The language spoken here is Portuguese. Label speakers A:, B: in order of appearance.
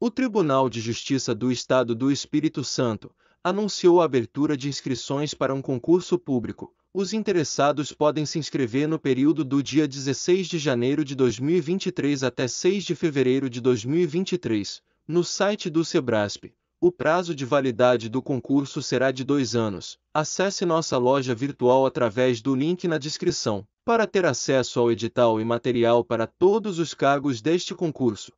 A: O Tribunal de Justiça do Estado do Espírito Santo anunciou a abertura de inscrições para um concurso público. Os interessados podem se inscrever no período do dia 16 de janeiro de 2023 até 6 de fevereiro de 2023, no site do Sebrasp. O prazo de validade do concurso será de dois anos. Acesse nossa loja virtual através do link na descrição. Para ter acesso ao edital e material para todos os cargos deste concurso,